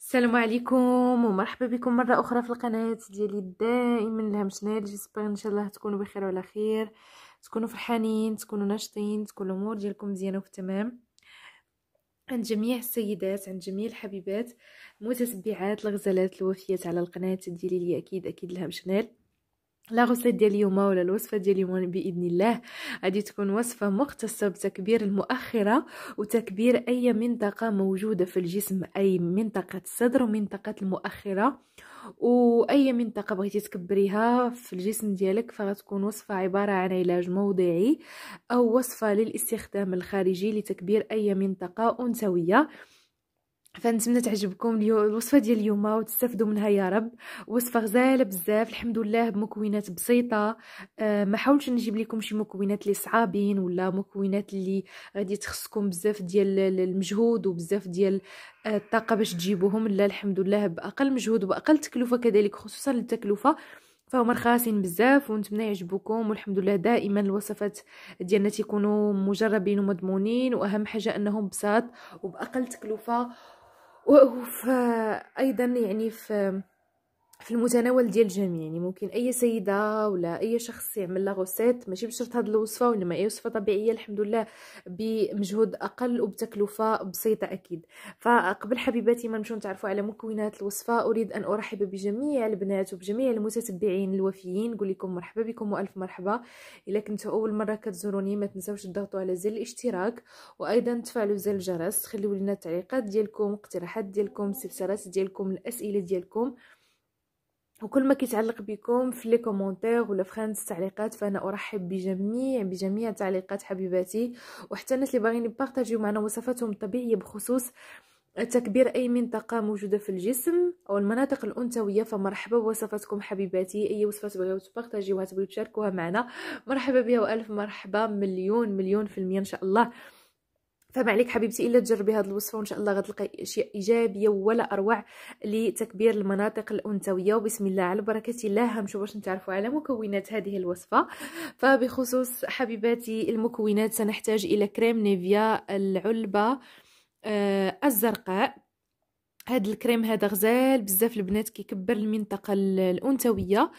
السلام عليكم ومرحبا بكم مره اخرى في القناه ديالي دائما الهمشنال جيسبر ان شاء الله تكونوا بخير وعلى خير تكونوا فرحانين تكونوا ناشطين تكون الامور ديالكم مزيانه وفي تمام عند جميع السيدات عند جميع الحبيبات متتبعات الغزالات الوفيات على القناه ديالي لي اكيد اكيد نال لا غوسيت ديال اليوم ولا الوصفه ديال اليوم باذن الله غادي تكون وصفه مختصه بتكبير المؤخره وتكبير اي منطقه موجوده في الجسم اي منطقه الصدر ومنطقه المؤخره واي منطقه بغيتي تكبريها في الجسم ديالك فغتكون وصفه عباره عن علاج موضعي او وصفه للاستخدام الخارجي لتكبير اي منطقه انثويه فنتمنى تعجبكم الوصفه ديال اليوم وتستافدوا منها يا رب وصفه غزاله بزاف الحمد لله بمكونات بسيطه أه ما حاولتش نجيب لكم شي مكونات اللي صعابين ولا مكونات اللي غادي تخصكم بزاف ديال المجهود وبزاف ديال آه، الطاقه باش تجيبوهم لا الحمد لله باقل مجهود وباقل تكلفه كذلك خصوصا التكلفه فهم رخاصين بزاف ونتمنى يعجبوكم والحمد لله دائما الوصفات ديالنا تيكونوا مجربين ومضمونين واهم حاجه انهم بساط وباقل تكلفه وأيضا يعني في في المتناول ديال الجميع يعني ممكن اي سيده ولا اي شخص يعمل لاغوسيت ماشي بشرط هاد الوصفه وانما اي وصفه طبيعيه الحمد لله بمجهود اقل وبتكلفه بسيطه اكيد فقبل حبيباتي ما نمشيو نتعرفوا على مكونات الوصفه اريد ان ارحب بجميع البنات وبجميع المتتبعين الوفيين نقول لكم مرحبا بكم والف مرحبا الا كنتوا اول مره كتزوروني ما تنساوش تضغطوا على زر الاشتراك وايضا تفعلوا زر الجرس خليوا لنا التعليقات ديالكم اقتراحات ديالكم استفسارات ديالكم الاسئله ديالكم وكل ما كيتعلق بكم في لي كومونتير ولا في خانه التعليقات فانا ارحب بجميع بجميع التعليقات حبيباتي وحتى الناس اللي باغيين يبارطاجيو معنا وصفاتهم الطبيعيه بخصوص تكبير اي منطقه موجوده في الجسم او المناطق الانثويه فمرحبا بوصفاتكم حبيباتي اي وصفه تبغيو تبارطاجيوها تبغيو تشاركوها معنا مرحبا بها والف مرحبا مليون مليون في المية ان شاء الله فما عليك حبيبتي الا تجربي هذه الوصفه وان شاء الله غتلقاي اشياء ايجابيه ولا اروع لتكبير المناطق الانثويه وبسم الله على بركه الله همشوا باش نتعرفوا على مكونات هذه الوصفه فبخصوص حبيباتي المكونات سنحتاج الى كريم نيفيا العلبه آه الزرقاء هاد الكريم هذا غزال بزاف البنات كيكبر المنطقه الانثويه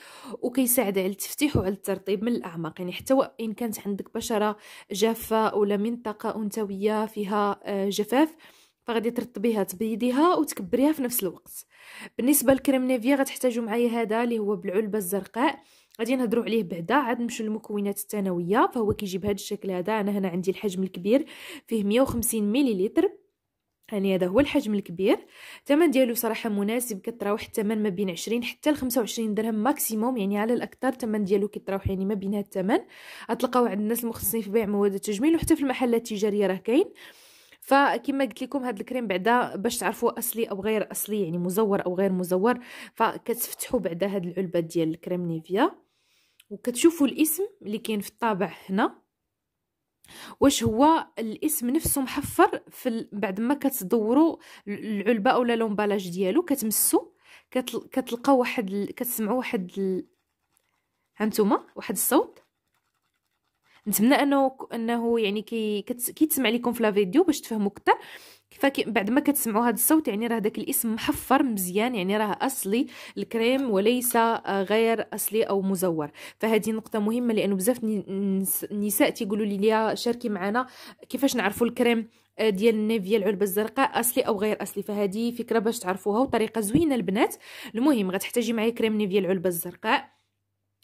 وكيساعد على التفتيح وعلى الترطيب من الاعماق يعني حتى وان كانت عندك بشره جافه ولا منطقه انثويه فيها آه، جفاف فغادي ترطبيها تبيضيها وتكبريها في نفس الوقت بالنسبه لكريم نيفيا غتحتاجوا معايا هذا اللي هو بالعلبه الزرقاء غادي نهضروا عليه بعدا عاد نمشيو للمكونات الثانويه فهو كيجي بهذا الشكل هذا انا هنا عندي الحجم الكبير فيه 150 مليلتر يعني هذا هو الحجم الكبير الثمن ديالو صراحه مناسب كتراوح الثمن ما بين 20 حتى ل 25 درهم ماكسيموم يعني على الاكثر الثمن ديالو كيتراوح يعني ما بين هذا الثمن غتلقاو عند الناس المختصين في بيع مواد التجميل وحتى في المحلات التجاريه راه كاين فكما قلت لكم هذا الكريم بعدا باش تعرفوا اصلي او غير اصلي يعني مزور او غير مزور فكتفتحوا بعدا هاد العلبه ديال الكريم نيفيا وكتشوفوا الاسم اللي كاين في الطابع هنا واش هو الاسم نفسه محفر في ال... بعد ما كتدوروا العلبه اولا لومبالاج ديالو كتمسو كتل... كتلقى واحد ال... كتسمعوا واحد ال... هانتوما واحد الصوت نتمنى انه انه يعني كي كيتسمع لكم في لا فيديو باش تفهموا اكثر كيف بعد ما كتسمعوا هذا الصوت يعني راه داك الاسم محفر مزيان يعني راه اصلي الكريم وليس آه، غير اصلي او مزور فهذه نقطه مهمه لانه بزاف النساء تيقولوا لي ليا شاركي معنا كيفاش نعرفوا الكريم آه، ديال النيفيا العلبه الزرقاء اصلي او غير اصلي فهذه فكره باش تعرفوها وطريقه زوينه البنات المهم غتحتاجي معايا كريم نيفيا العلبه الزرقاء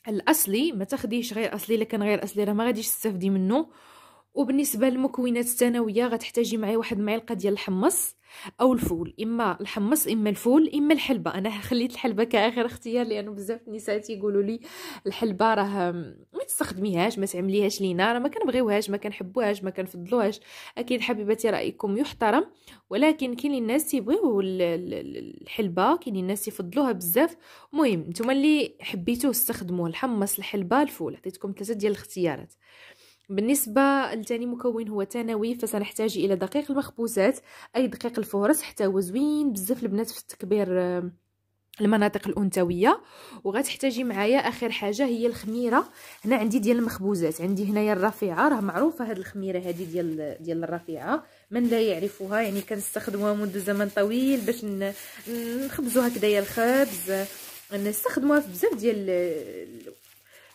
الاصلي ما تاخديهش غير اصلي الا كان غير اصلي راه ما غاديش تستافدي منه وبالنسبه للمكونات الثانويه غتحتاجي معايا واحد المعلقه ديال الحمص او الفول اما الحمص اما الفول اما الحلبه انا خليت الحلبه كاخر اختيار لانه بزاف النساء تيقولوا لي الحلبه راه ما تستخدميهاش ما تعمليهاش لينا راه ما كنبغيوهاش ما كنحبوهاش ما كنفضلوهاش اكيد حبيباتي رايكم يحترم ولكن كاين الناس تيبغيو الحلبه كاين الناس تيفضلوها بزاف المهم نتوما اللي حبيتوه استخدموه الحمص الحلبه الفول عطيتكم ثلاثه ديال الاختيارات بالنسبة لثاني مكون هو ثانوي فسنحتاج إلى دقيق المخبوزات أي دقيق الفورس حتى هو زوين بزاف البنات في تكبير آه، المناطق الانثويه وغتحتاجي معايا اخر حاجه هي الخميره هنا عندي ديال المخبوزات عندي هنايا الرفيعه راه معروفه هاد الخميره هذه ديال ديال الرفيعه من لا يعرفها يعني كنستخدموها منذ زمن طويل باش نخبزوها كدايا الخبز نستخدموها في بزاف ديال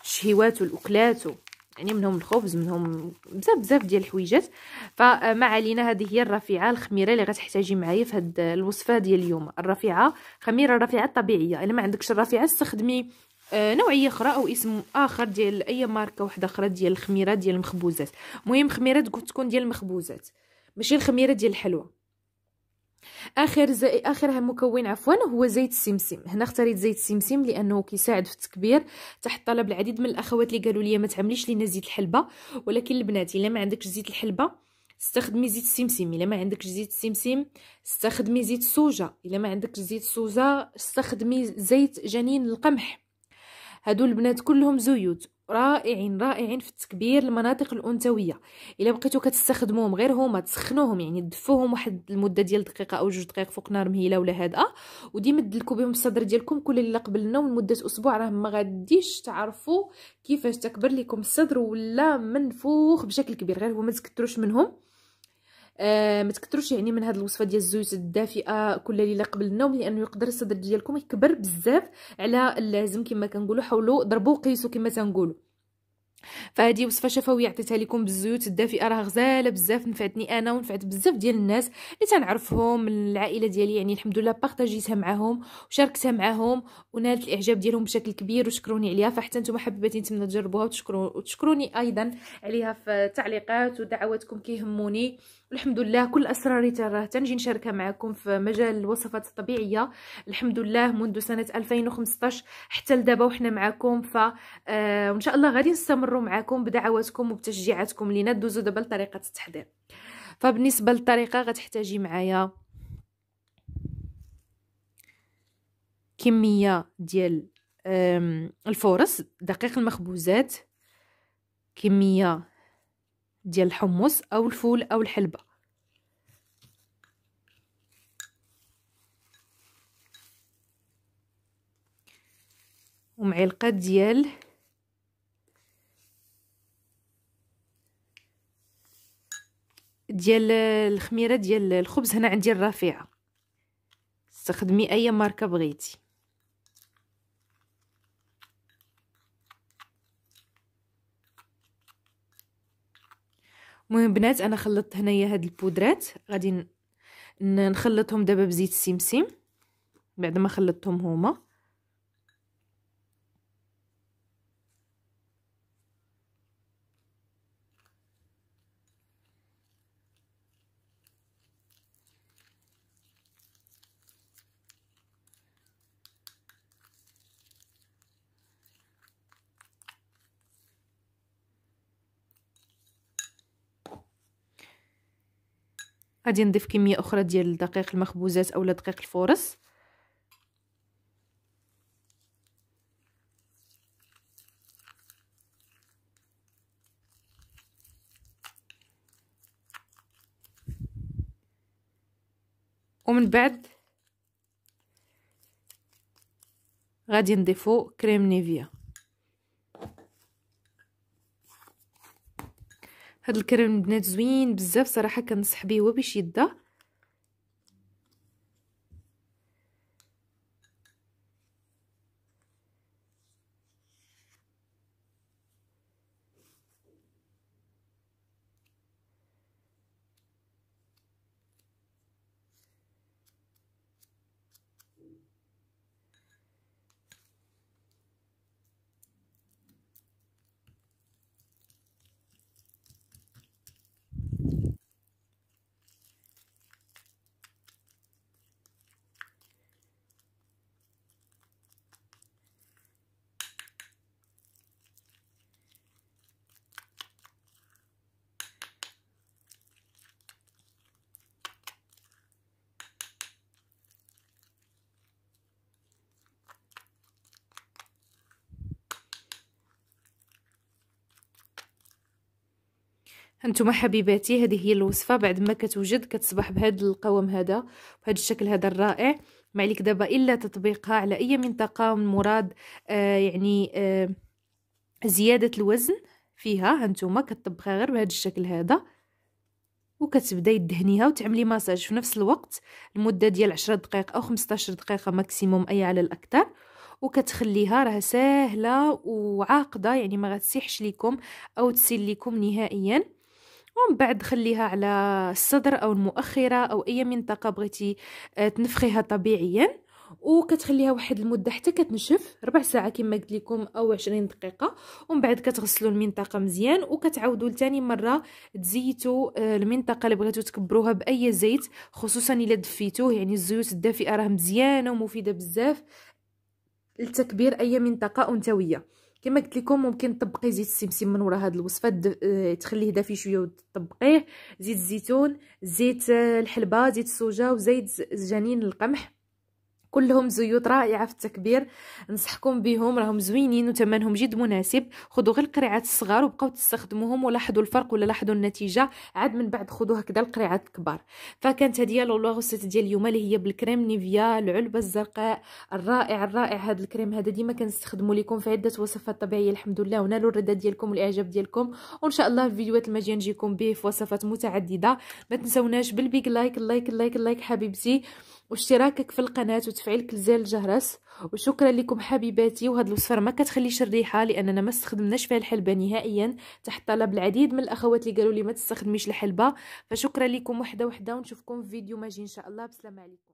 الشهيوات والاكلات يعني منهم الخبز منهم بزاف بزاف ديال الحويجات فما علينا هذه هي الرفيعه الخميره اللي غتحتاجي معايا في هاد الوصفه ديال اليوم الرفيعه خميره الرفيعه الطبيعيه الا ما عندكش الرفيعه استخدمي آه، نوعيه اخرى او اسم اخر ديال اي ماركه واحده اخرى ديال الخميره ديال المخبوزات المهم خميره تكون ديال المخبوزات ماشي الخميره ديال الحلوى اخر زي اخر مكون عفوا هو زيت السمسم هنا اختاريت زيت السمسم لانه كيساعد في التكبير تحت طلب العديد من الاخوات اللي قالوا لي ما تعمليش لينا زيت الحلبه ولكن البنات الا ما عندكش زيت الحلبه استخدمي زيت السمسم الا ما عندكش زيت السمسم استخدمي زيت السوجه الا ما عندكش زيت السوجه استخدمي زيت جنين القمح هادو البنات كلهم زيوت رائعين رائعين في تكبير المناطق الانثويه الا بقيتو كتستخدموهم غير هما تسخنوهم يعني دفوهم واحد المده ديال دقيقه او جوج دقائق فوق نار مهيله ولا هادئه وديما دلكو بهم الصدر ديالكم كل ليله قبل النوم لمده اسبوع راه ما غاديش تعرفوا كيفاش تكبر لكم الصدر ولا منفوخ بشكل كبير غير هو ما تكثروش منهم آه ما تكثروش يعني من هذه الوصفه ديال الزيوت الدافئه كل ليله قبل النوم لانه يقدر الصدر ديالكم يكبر بزاف على اللازم كما كنقولوا حاولوا ضربوا قيسوا كما تنقولوا فهذه وصفه شفويه عطيتها لكم بالزيوت الدافئه راه غزاله بزاف نفعتني انا ونفعت بزاف ديال الناس اللي تنعرفهم من العائله ديالي يعني الحمد لله بارطاجيتها معاهم وشاركتها معاهم ونالت الاعجاب ديالهم بشكل كبير وشكروني عليها فحتى نتوما حبيبتي نتمنى تجربوها وتشكروا وتشكروني ايضا عليها في التعليقات ودعواتكم كيهموني الحمد لله كل اسراري تراه تنجي نشاركها معكم في مجال الوصفات الطبيعيه الحمد لله منذ سنه 2015 حتى لدابا وحنا معكم ف آه، وان شاء الله غادي نستمر نمروا معكم بدعواتكم وبتشجيعاتكم لينا دوزو دابا لطريقه التحضير فبالنسبه للطريقه غتحتاجي معايا كميه ديال الفورس دقيق المخبوزات كميه ديال الحمص او الفول او الحلبه ومعلقه ديال ديال الخميره ديال الخبز هنا عندي الرفيعه استخدمي اي ماركه بغيتي المهم بنات انا خلطت هنايا هاد البودرات غادي نخلطهم دابا بزيت السمسم بعد ما خلطتهم هما غادي نضيف كميه اخرى ديال الدقيق المخبوزات اولا دقيق الفورس ومن بعد غادي نضيفو كريم نيفيا هاد الكريم البنات زوين بزاف صراحه كنصح بيه هو باش يده هانتوما حبيباتي هذه هي الوصفه بعد ما كتوجد كتصبح بهذا القوام هذا بهذا الشكل هذا الرائع ما عليك دابا الا تطبيقها على اي منطقه من مراد آه يعني آه زياده الوزن فيها هانتوما كتطبخها غير بهذا الشكل هذا وكتبداي دهنيها وتعملي مساج في نفس الوقت المده ديال 10 دقائق او 15 دقيقه ماكسيموم اي على الاكثر وكتخليها راه ساهله وعاقده يعني ما غتسيحش ليكم او تسيل ليكم نهائيا ومن بعد خليها على الصدر او المؤخره او اي منطقه بغيتي آه، تنفخيها طبيعيا وكتخليها واحد المده حتى كتنشف ربع ساعه كما قلت لكم او 20 دقيقه ومن بعد كتغسلوا المنطقه مزيان وكتعاودوا لثاني مره تزيتوا آه، المنطقه اللي بغيتو تكبروها باي زيت خصوصا الا دفيتوه يعني الزيوت الدافئه راه مزيانه ومفيده بزاف لتكبير اي منطقه انثويه كما قلت لكم ممكن تطبقي زيت السمسم من وراء هذه الوصفه آه، تخليه دافي شويه وتطبقيه زيت الزيتون زيت آه، الحلبه زيت السوجه وزيت جنين القمح كلهم زيوت رائعه في التكبير نصحكم بهم راهم زوينين وثمنهم جد مناسب خذوا غير القريعات الصغار وبقاو تستخدموهم ولاحظوا الفرق ولا لاحظوا النتيجه عاد من بعد خذوا هكذا القريعات الكبار فكانت هديه لولو ديال اليوم اللي هي بالكريم نيفيا العلبه الزرقاء الرائع الرائع هذا الكريم هذا ديما كنستخدمو لكم في عده وصفات طبيعيه الحمد لله ونالوا الرضا ديالكم والاعجاب ديالكم وان شاء الله الفيديوهات الماجيه نجيكم به في وصفات متعدده ما تنسوناش بالبيك لايك لايك لايك لايك حبيبتي واشتراكك في القناه وتفعيل كل زر الجرس وشكرا لكم حبيباتي وهاد الوصفه ما كتخليش الريحه لاننا ما استخدمناش فيها الحلبه نهائيا تحت طلب العديد من الاخوات اللي قالوا لي ما تستخدميش الحلبه فشكرا لكم وحده وحده ونشوفكم في فيديو ماجي ان شاء الله بسلام عليكم